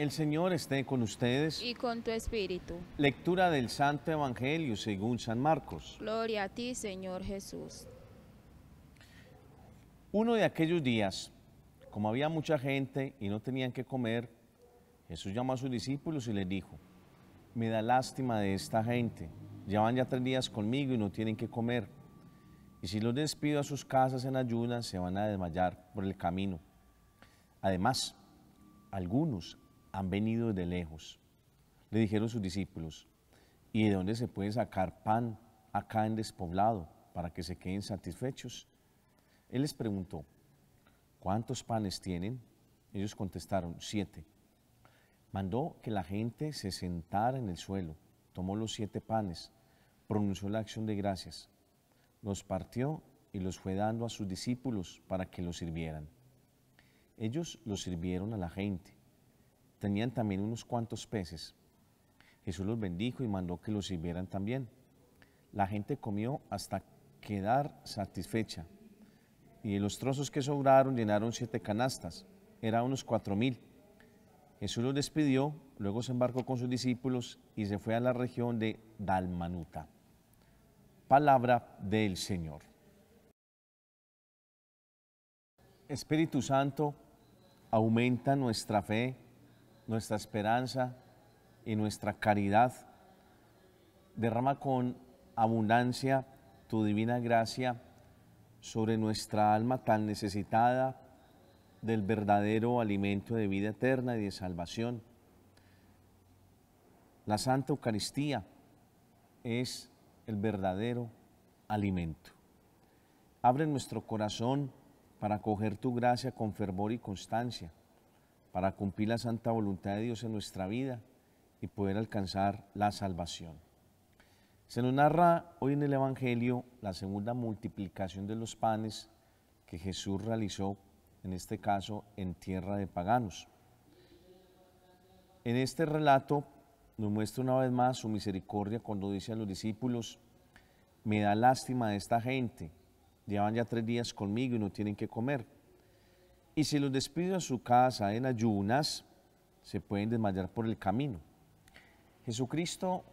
El Señor esté con ustedes. Y con tu espíritu. Lectura del Santo Evangelio según San Marcos. Gloria a ti, Señor Jesús. Uno de aquellos días, como había mucha gente y no tenían que comer, Jesús llamó a sus discípulos y les dijo, me da lástima de esta gente, llevan ya tres días conmigo y no tienen que comer. Y si los despido a sus casas en ayunas, se van a desmayar por el camino. Además, algunos han venido de lejos. Le dijeron sus discípulos, ¿y de dónde se puede sacar pan acá en despoblado para que se queden satisfechos? Él les preguntó, ¿cuántos panes tienen? Ellos contestaron, siete. Mandó que la gente se sentara en el suelo, tomó los siete panes, pronunció la acción de gracias, los partió y los fue dando a sus discípulos para que los sirvieran. Ellos los sirvieron a la gente tenían también unos cuantos peces. Jesús los bendijo y mandó que los sirvieran también. La gente comió hasta quedar satisfecha. Y los trozos que sobraron llenaron siete canastas. Eran unos cuatro mil. Jesús los despidió, luego se embarcó con sus discípulos y se fue a la región de Dalmanuta. Palabra del Señor. Espíritu Santo, aumenta nuestra fe nuestra esperanza y nuestra caridad. Derrama con abundancia tu divina gracia sobre nuestra alma tan necesitada del verdadero alimento de vida eterna y de salvación. La Santa Eucaristía es el verdadero alimento. Abre nuestro corazón para coger tu gracia con fervor y constancia para cumplir la santa voluntad de Dios en nuestra vida y poder alcanzar la salvación. Se nos narra hoy en el Evangelio la segunda multiplicación de los panes que Jesús realizó, en este caso, en tierra de paganos. En este relato nos muestra una vez más su misericordia cuando dice a los discípulos, me da lástima de esta gente, llevan ya tres días conmigo y no tienen que comer y si los despido a su casa en ayunas, se pueden desmayar por el camino. Jesucristo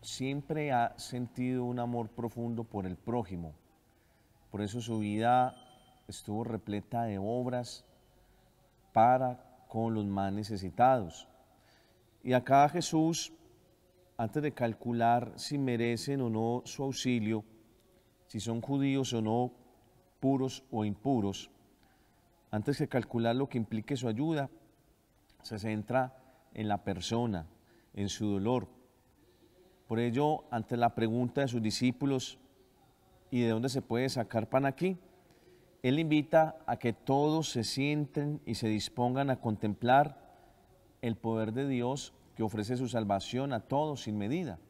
siempre ha sentido un amor profundo por el prójimo. Por eso su vida estuvo repleta de obras para con los más necesitados. Y acá Jesús, antes de calcular si merecen o no su auxilio, si son judíos o no, puros o impuros, antes que calcular lo que implique su ayuda, se centra en la persona, en su dolor. Por ello, ante la pregunta de sus discípulos, ¿y de dónde se puede sacar pan aquí? Él invita a que todos se sienten y se dispongan a contemplar el poder de Dios que ofrece su salvación a todos sin medida.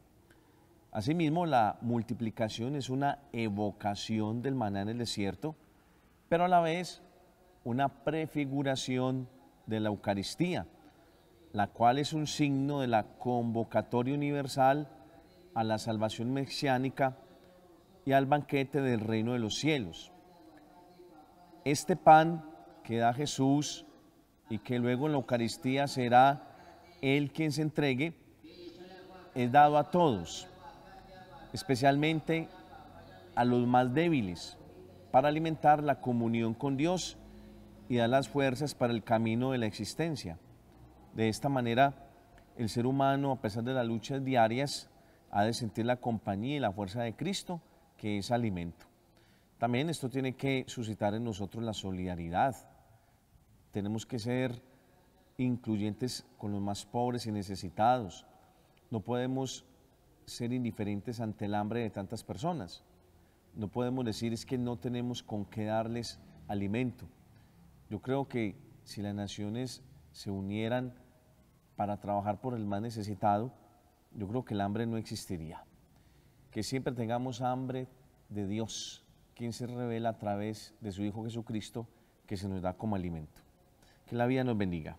Asimismo, la multiplicación es una evocación del maná en el desierto, pero a la vez una prefiguración de la Eucaristía, la cual es un signo de la convocatoria universal a la salvación mesiánica y al banquete del reino de los cielos. Este pan que da Jesús y que luego en la Eucaristía será Él quien se entregue, es dado a todos, especialmente a los más débiles, para alimentar la comunión con Dios y da las fuerzas para el camino de la existencia. De esta manera, el ser humano, a pesar de las luchas diarias, ha de sentir la compañía y la fuerza de Cristo, que es alimento. También esto tiene que suscitar en nosotros la solidaridad. Tenemos que ser incluyentes con los más pobres y necesitados. No podemos ser indiferentes ante el hambre de tantas personas. No podemos decir es que no tenemos con qué darles alimento. Yo creo que si las naciones se unieran para trabajar por el más necesitado, yo creo que el hambre no existiría. Que siempre tengamos hambre de Dios, quien se revela a través de su Hijo Jesucristo, que se nos da como alimento. Que la vida nos bendiga.